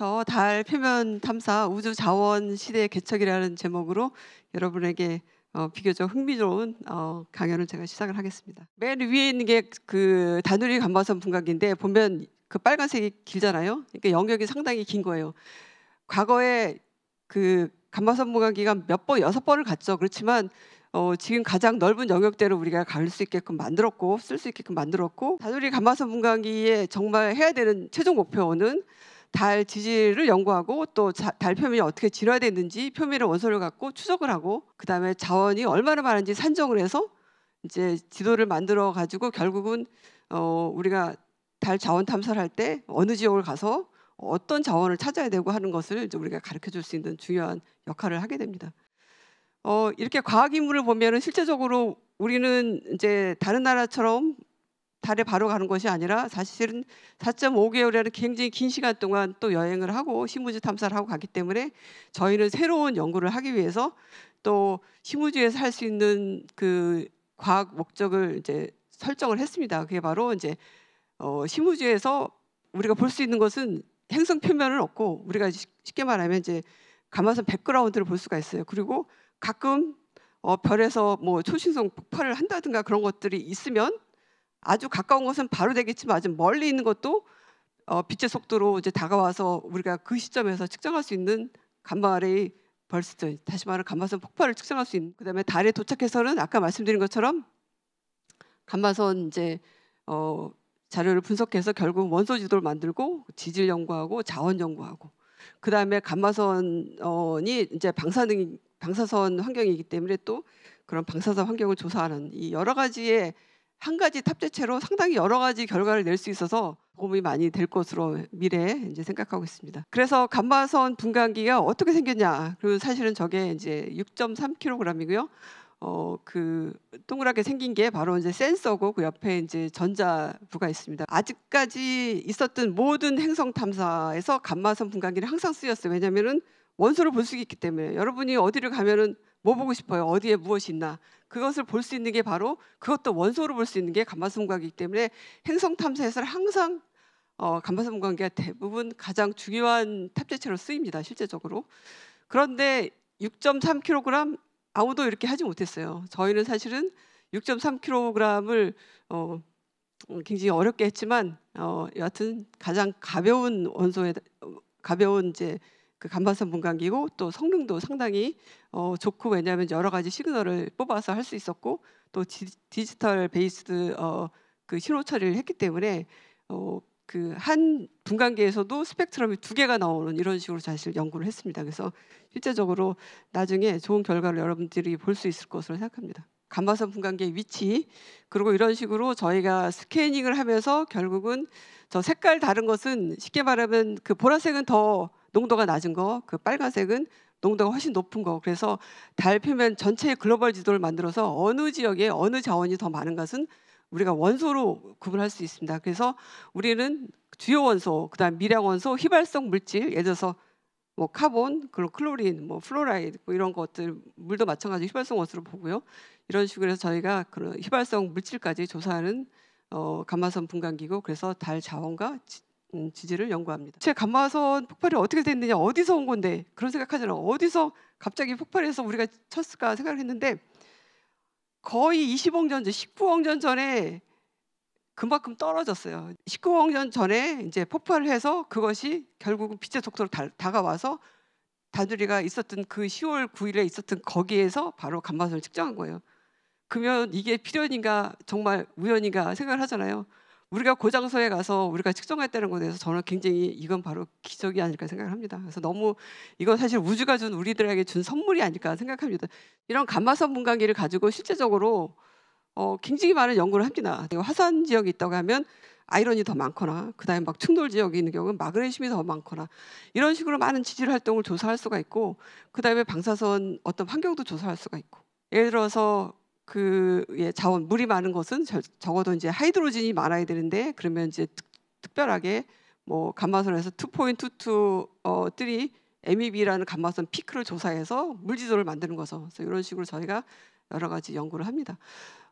팟캐스터 달 표면 탐사 우주 자원 시대의 개척이라는 제목으로 여러분에게 어, 비교적 흥미로운 어, 강연을 제가 시작을 하겠습니다. 맨 위에 있는 게 그 다누리 감마선 분각인데 보면 그 빨간색이 길잖아요. 그러니까 영역이 상당히 긴 거예요. 과거에 그감마선 분각기가 몇 번, 여섯 번을 갔죠. 그렇지만 어, 지금 가장 넓은 영역대로 우리가 갈 수 있게끔 만들었고 쓸 수 있게끔 만들었고 다누리 감마선 분광기에 정말 해야 되는 최종 목표는 달 지질을 연구하고 또 달 표면이 어떻게 진화됐는지 표면의 원소를 갖고 추적을 하고 그다음에 자원이 얼마나 많은지 산정을 해서 이제 지도를 만들어 가지고 결국은 어 우리가 달 자원 탐사를 할 때 어느 지역을 가서 어떤 자원을 찾아야 되고 하는 것을 이제 우리가 가르쳐 줄 수 있는 중요한 역할을 하게 됩니다. 어 이렇게 과학 인물을 보면은 실제적으로 우리는 이제 다른 나라처럼 달에 바로 가는 것이 아니라 사실은 4.5개월이라는 굉장히 긴 시간 동안 또 여행을 하고 신무지 탐사를 하고 가기 때문에 저희는 새로운 연구를 하기 위해서 또 신무지에서 할 수 있는 그 과학 목적을 이제 설정을 했습니다. 그게 바로 이제 어, 신무지에서 우리가 볼 수 있는 것은 행성 표면은 없고 우리가 쉽게 말하면 이제 가마산 백그라운드를 볼 수가 있어요. 그리고 가끔 어, 별에서 뭐 초신성 폭발을 한다든가 그런 것들이 있으면 아주 가까운 곳은 바로 되겠지만 아주 멀리 있는 것도 어, 빛의 속도로 이제 다가와서 우리가 그 시점에서 측정할 수 있는 감마 아이 벌스턴 다시 말하면 감마선 폭발을 측정할 수 있는 그다음에 달에 도착해서는 아까 말씀드린 것처럼 감마선 이제 어, 자료를 분석해서 결국 원소 지도를 만들고 지질 연구하고 자원 연구하고 그다음에 감마선이 이제 방사능 방사선 환경이기 때문에 또 그런 방사선 환경을 조사하는 이 여러 가지의 한 가지 탑재체로 상당히 여러 가지 결과를 낼 수 있어서 도움이 많이 될 것으로 미래에 이제 생각하고 있습니다. 그래서 감마선 분광기가 어떻게 생겼냐? 그리고 사실은 저게 이제 6.3kg이고요. 어 그 동그랗게 생긴 게 바로 이제 센서고 그 옆에 이제 전자부가 있습니다. 아직까지 있었던 모든 행성 탐사에서 감마선 분광기를 항상 쓰였어요. 왜냐면은 원소를 볼 수 있기 때문에 여러분이 어디를 가면은 뭐 보고 싶어요? 어디에 무엇이 있나? 그것을 볼 수 있는 게 바로 그것도 원소로 볼 수 있는 게 감마선과기이기 때문에 행성 탐사에서 항상 어, 감마선과계가 대부분 가장 중요한 탑재체로 쓰입니다. 실제적으로. 그런데 6.3kg 아무도 이렇게 하지 못했어요. 저희는 사실은 6.3kg을 어, 굉장히 어렵게 했지만 어, 여하튼 가장 가벼운 원소에 가벼운 이제 그 간반선 분광기고 또 성능도 상당히 어, 좋고 왜냐하면 여러 가지 시그널을 뽑아서 할 수 있었고 또 디, 지털 베이스드 어, 그 신호 처리를 했기 때문에 어, 그한 분광기에서도 스펙트럼이 두 개가 나오는 이런 식으로 사실 연구를 했습니다. 그래서 실제적으로 나중에 좋은 결과를 여러분들이 볼 수 있을 것으로 생각합니다. 간마선 분광기의 위치 그리고 이런 식으로 저희가 스캐닝을 하면서 결국은 저 색깔 다른 것은 쉽게 말하면 그 보라색은 더 농도가 낮은 거, 그 빨간색은 농도가 훨씬 높은 거. 그래서 달 표면 전체의 글로벌 지도를 만들어서 어느 지역에 어느 자원이 더 많은 것은 우리가 원소로 구분할 수 있습니다. 그래서 우리는 주요 원소, 그다음 미량 원소, 휘발성 물질, 예를 들어서 뭐 카본, 그리고 클로린, 뭐 플로라이드 뭐 이런 것들 물도 마찬가지 휘발성 원소로 보고요. 이런 식으로 해서 저희가 그런 휘발성 물질까지 조사하는 어, 감마선 분간기고 그래서 달 자원과 지, 음, 지지를 연구합니다. 제 감마선 폭발이 어떻게 됐느냐, 어디서 온 건데 그런 생각하잖아요. 어디서 갑자기 폭발해서 우리가 쳤을까 생각을 했는데 거의 20억 년 전, 19억 년 전에 그만큼 떨어졌어요. 19억 년 전에 이제 폭발을 해서 그것이 결국은 빛의 속도로 다, 다가와서 단둘이가 있었던 그 10월 9일에 있었던 거기에서 바로 감마선을 측정한 거예요. 그러면 이게 필연인가 정말 우연인가 생각을 하잖아요. 우리가 고 장소에 가서 우리가 측정했다는 것에 대해서 저는 굉장히 이건 바로 기적이 아닐까 생각을 합니다. 그래서 너무 이건 사실 우주가 준 우리들에게 준 선물이 아닐까 생각합니다. 이런 감마선 분광기를 가지고 실제적으로 어, 굉장히 많은 연구를 합니다. 화산 지역이 있다고 하면 아이론이 더 많거나 그다음에 막 충돌 지역이 있는 경우는 마그네슘이 더 많거나 이런 식으로 많은 지질 활동을 조사할 수가 있고 그다음에 방사선 어떤 환경도 조사할 수가 있고 예를 들어서 그 예, 자원 물이 많은 것은 저, 적어도 이제 하이드로진이 많아야 되는데 그러면 이제 특, 별하게뭐 감마선에서 2.22 어, 3 MEB라는 감마선 피크를 조사해서 물지도를 만드는 거죠. 그래서 이런 식으로 저희가 여러 가지 연구를 합니다.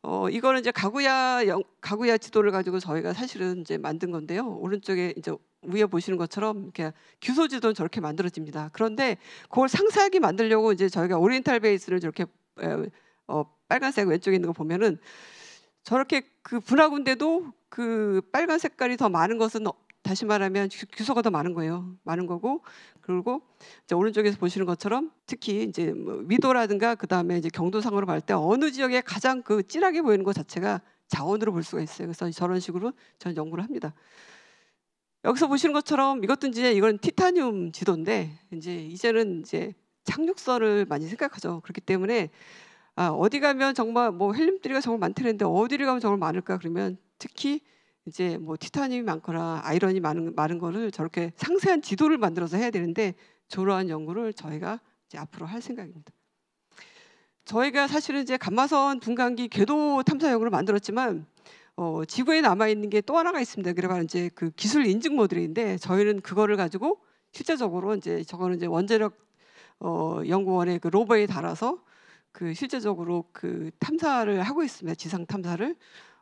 어, 이거는 이제 가구야 영, 가구야 지도를 가지고 저희가 사실은 이제 만든 건데요. 오른쪽에 이제 위에 보시는 것처럼 이렇게 규소 지도는 저렇게 만들어집니다. 그런데 그걸 상세하게 만들려고 이제 저희가 오리엔탈 베이스를 저렇게 에, 어, 빨간색 왼쪽에 있는 거 보면은 저렇게 그 분화군데도 그 빨간 색깔이 더 많은 것은 어, 다시 말하면 규소가 더 많은 거예요. 많은 거고 그리고 오른쪽에서 보시는 것처럼 특히 이제 뭐 위도라든가 그 다음에 이제 경도상으로 볼 때 어느 지역에 가장 그 진하게 보이는 것 자체가 자원으로 볼 수가 있어요. 그래서 저런 식으로 저는 연구를 합니다. 여기서 보시는 것처럼 이것도 이제 이건 티타늄 지도인데 이제 이제는 이제 착륙선을 많이 생각하죠. 그렇기 때문에 아, 어디 가면 정말 뭐 헬륨들이가 정말 많다는데 어디를 가면 정말 많을까 그러면 특히 이제 뭐 티타늄이 많거나 아이러니 많은 많은 거를 저렇게 상세한 지도를 만들어서 해야 되는데 저러한 연구를 저희가 이제 앞으로 할 생각입니다. 저희가 사실은 이제 감마선 분광기 궤도 탐사 연구를 만들었지만 어, 지구에 남아 있는 게 또 하나가 있습니다. 그래가 이제 그 기술 인증 모듈인데 저희는 그거를 가지고 실제적으로 이제 저거는 이제 원자력 어, 연구원의 그 로버에 달아서 그 실제적으로 그 탐사를 하고 있습니다. 지상 탐사를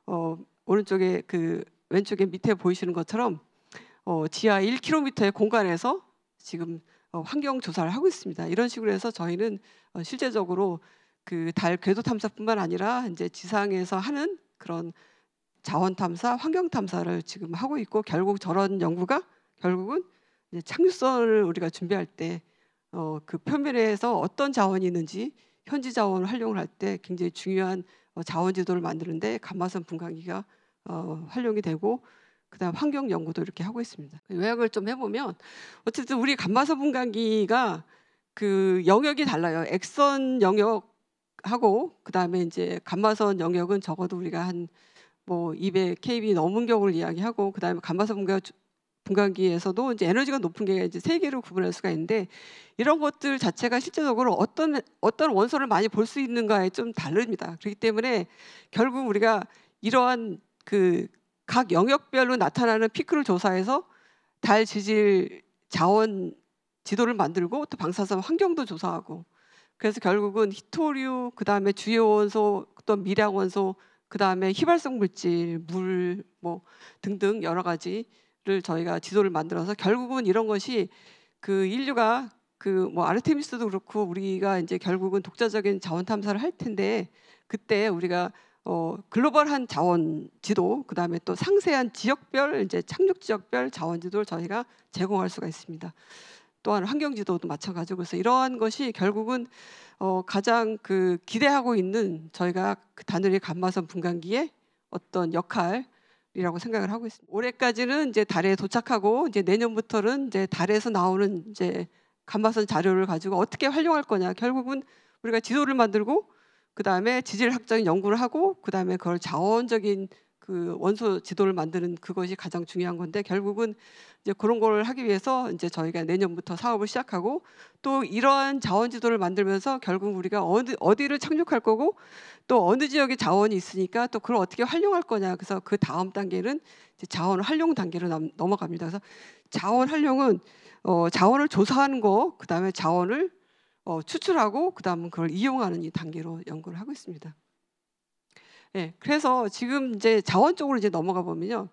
어, 오른쪽에 그 왼쪽에 밑에 보이시는 것처럼 어, 지하 1km의 공간에서 지금 어, 환경 조사를 하고 있습니다. 이런 식으로 해서 저희는 어, 실제적으로 그 달 궤도 탐사뿐만 아니라 이제 지상에서 하는 그런 자원 탐사, 환경 탐사를 지금 하고 있고 결국 저런 연구가 결국은 이제 창조선을 우리가 준비할 때 어, 그 표면에서 어떤 자원이 있는지 현지 자원을 활용을 할 때 굉장히 중요한 어, 자원 지도를 만드는데 감마선 분광기가 어, 활용이 되고 그다음 환경 연구도 이렇게 하고 있습니다. 요약을 좀 해보면 어쨌든 우리 감마선 분광기가 그 영역이 달라요. 액선 영역하고 그다음에 이제 감마선 영역은 적어도 우리가 한 뭐200 kb 넘은 경우를 이야기하고 그다음에 감마선 분광 분광기에서도 이제 에너지가 높은 게 이제 세 개로 구분할 수가 있는데 이런 것들 자체가 실제적으로 어떤 어떤 원소를 많이 볼 수 있는가에 좀 다릅니다. 그렇기 때문에 결국 우리가 이러한 그 각 영역별로 나타나는 피크를 조사해서 달 지질 자원 지도를 만들고 또 방사선 환경도 조사하고 그래서 결국은 히토류 그다음에 주요 원소 또 미량 원소 그다음에 휘발성 물질 물 뭐 등등 여러 가지 를 저희가 지도를 만들어서 결국은 이런 것이 그 인류가 그뭐 아르테미스도 그렇고 우리가 이제 결국은 독자적인 자원 탐사를 할 텐데 그때 우리가 어 글로벌한 자원 지도 그다음에 또 상세한 지역별 이제 착륙 지역별 자원 지도를 저희가 제공할 수가 있습니다. 또한 환경 지도도 마찬가지고 그래서 이러한 것이 결국은 어 가장 그 기대하고 있는 저희가 그단일리 감마선 분광기에 어떤 역할 이라고 생각을 하고 있습니다. 올해까지는 이제 달에 도착하고 이제 내년부터는 이제 달에서 나오는 이제 감마선 자료를 가지고 어떻게 활용할 거냐 결국은 우리가 지도를 만들고 그 다음에 지질학적인 연구를 하고 그 다음에 그걸 자원적인 그 원소 지도를 만드는 그것이 가장 중요한 건데 결국은 이제 그런 걸 하기 위해서 이제 저희가 내년부터 사업을 시작하고 또 이러한 자원 지도를 만들면서 결국 우리가 어디 어디를 착륙할 거고 또 어느 지역에 자원이 있으니까 또 그걸 어떻게 활용할 거냐 그래서 그 다음 단계는 이제 자원 활용 단계로 남, 넘어갑니다. 그래서 자원 활용은 어, 자원을 조사하는 거 그다음에 자원을 어, 추출하고 그다음은 그걸 이용하는 이 단계로 연구를 하고 있습니다. 예, 그래서 지금 이제 자원 쪽으로 이제 넘어가 보면요,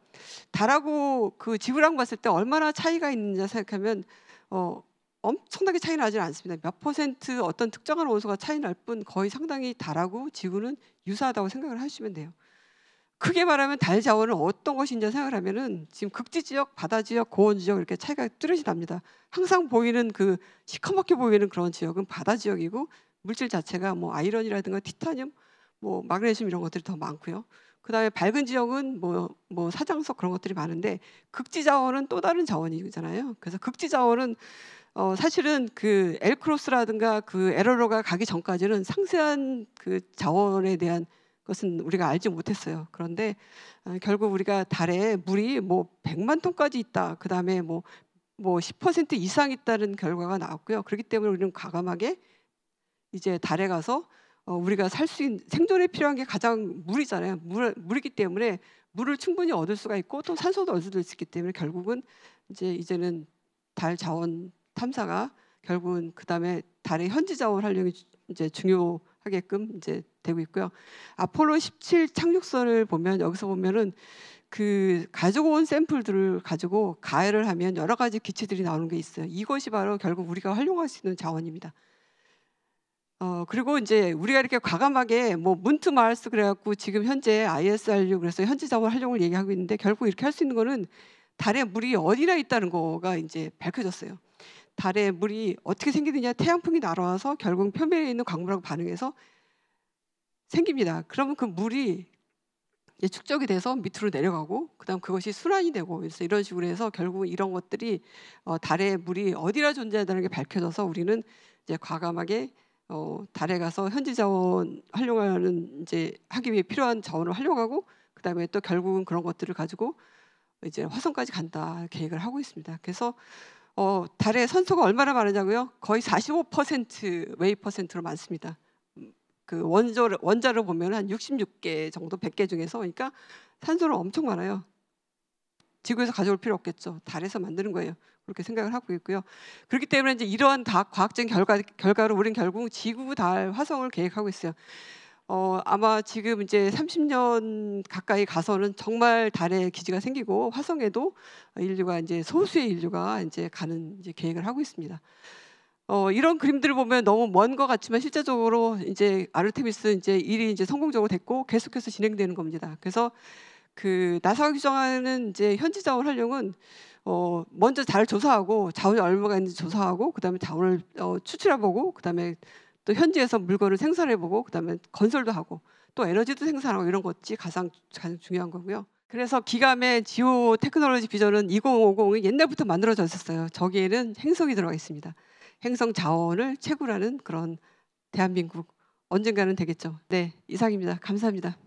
달하고 그 지구랑 봤을 때 얼마나 차이가 있느냐 생각하면 어, 엄청나게 차이 나질 않습니다. 몇 퍼센트 어떤 특정한 원소가 차이 날 뿐 거의 상당히 달하고 지구는 유사하다고 생각을 하시면 돼요. 크게 말하면 달 자원은 어떤 것인지 생각을 하면은 지금 극지 지역, 바다 지역, 고원 지역 이렇게 차이가 뚜렷이 납니다. 항상 보이는 그 시커멓게 보이는 그런 지역은 바다 지역이고 물질 자체가 뭐 아이론이라든가 티타늄 뭐 마그네슘 이런 것들이 더 많고요. 그다음에 밝은 지역은 뭐, 뭐 사장석 그런 것들이 많은데 극지 자원은 또 다른 자원이잖아요. 그래서 극지 자원은 어, 사실은 그 엘크로스라든가 그 에러로가 가기 전까지는 상세한 그 자원에 대한 것은 우리가 알지 못했어요. 그런데 어, 결국 우리가 달에 물이 뭐 100만 톤까지 있다. 그다음에 뭐뭐10% 이상 있다는 결과가 나왔고요. 그렇기 때문에 우리는 과감하게 이제 달에 가서 어, 우리가 살 수 있는 생존에 필요한 게 가장 물이잖아요. 물, 물이기 때문에 물을 충분히 얻을 수가 있고 또 산소도 얻을 수 있기 때문에 결국은 이제 이제는 달 자원 탐사가 결국은 그 다음에 달의 현지 자원 활용이 이제 중요하게끔 이제 되고 있고요. 아폴로 17 착륙선을 보면 여기서 보면은 그 가지고 온 샘플들을 가지고 가열을 하면 여러 가지 기체들이 나오는 게 있어요. 이것이 바로 결국 우리가 활용할 수 있는 자원입니다. 어 그리고 이제 우리가 이렇게 과감하게 뭐 문트 마을스 그래갖고 지금 현재 ISRU 그래서 현지 자원 활용을 얘기하고 있는데 결국 이렇게 할 수 있는 거는 달에 물이 어디나 있다는 거가 이제 밝혀졌어요. 달에 물이 어떻게 생기느냐 태양풍이 날아와서 결국 표면에 있는 광물하고 반응해서 생깁니다. 그러면 그 물이 축적이 돼서 밑으로 내려가고 그다음 그것이 순환이 되고 그래서 이런 식으로 해서 결국 이런 것들이 어, 달에 물이 어디나 존재한다는 게 밝혀져서 우리는 이제 과감하게 어, 달에 가서 현지 자원 활용하는 이제 하기 위해 필요한 자원을 활용하고 그다음에 또 결국은 그런 것들을 가지고 이제 화성까지 간다 계획을 하고 있습니다. 그래서 어, 달에 산소가 얼마나 많으냐고요? 거의 45% 웨이 퍼센트로 많습니다. 음, 그 원조 원자를 보면 한 66개 정도 100개 중에서 그러니까 산소는 엄청 많아요. 지구에서 가져올 필요 없겠죠. 달에서 만드는 거예요. 그렇게 생각을 하고 있고요. 그렇기 때문에 이제 이러한 다 과학적인 결과 결과로 우리는 결국 지구 달 화성을 계획하고 있어요. 어, 아마 지금 이제 30년 가까이 가서는 정말 달에 기지가 생기고 화성에도 인류가 이제 소수의 인류가 이제 가는 이제 계획을 하고 있습니다. 어, 이런 그림들을 보면 너무 먼 것 같지만 실제적으로 이제 아르테미스 이제 일이 이제 성공적으로 됐고 계속해서 진행되는 겁니다. 그래서 그 나사 규정하는 이제 현지 자원 활용은 어 먼저 잘 조사하고 자원이 얼마가 있는지 조사하고 그다음에 자원을 어, 추출해보고 그다음에 또 현지에서 물건을 생산해보고 그다음에 건설도 하고 또 에너지도 생산하고 이런 것이 가장 가장 중요한 거고요. 그래서 기감의 지오 테크놀로지 비전은 2050이 옛날부터 만들어졌었어요. 저기에는 행성이 들어가 있습니다. 행성 자원을 채굴하는 그런 대한민국 언젠가는 되겠죠. 네, 이상입니다. 감사합니다.